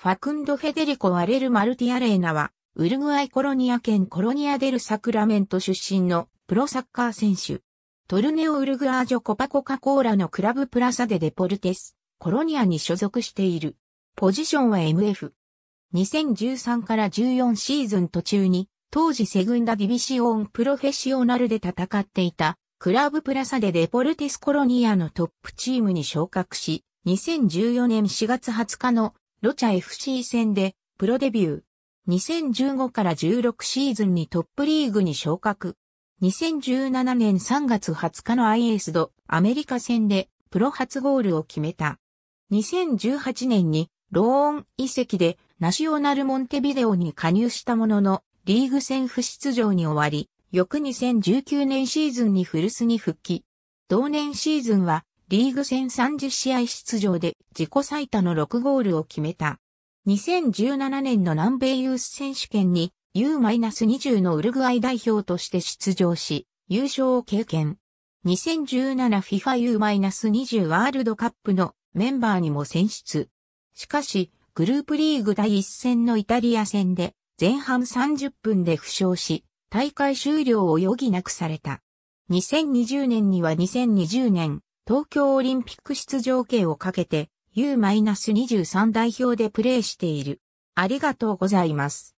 ファクンド・フェデリコ・アレル・マルティアレーナは、ウルグアイコロニア県コロニアデル・サクラメント出身のプロサッカー選手。トルネオ・ウルグアージョ・コパコカ・コーラのクラブプラサデ・デポルテス、コロニアに所属している。ポジションは MF。2013から14シーズン途中に、当時セグンダ・ディビシオン・プロフェッショナルで戦っていた、クラブプラサデ・デポルテス・コロニアのトップチームに昇格し、2014年4月20日のロチャ FC 戦でプロデビュー。2015から16シーズンにトップリーグに昇格。2017年3月20日の IS ドアメリカ戦でプロ初ゴールを決めた。2018年にローン遺跡でナショナルモンテビデオに加入したもののリーグ戦不出場に終わり、翌2019年シーズンに古巣に復帰。同年シーズンはリーグ戦30試合出場で自己最多の6ゴールを決めた。2017年の南米ユース選手権に U-20 のウルグアイ代表として出場し、優勝を経験。2017FIFA U-20 ワールドカップのメンバーにも選出。しかし、グループリーグ第1戦のイタリア戦で前半30分で負傷し、大会終了を余儀なくされた。2020年には2020年東京オリンピック出場権をかけて U-23 代表でプレーしている。ありがとうございます。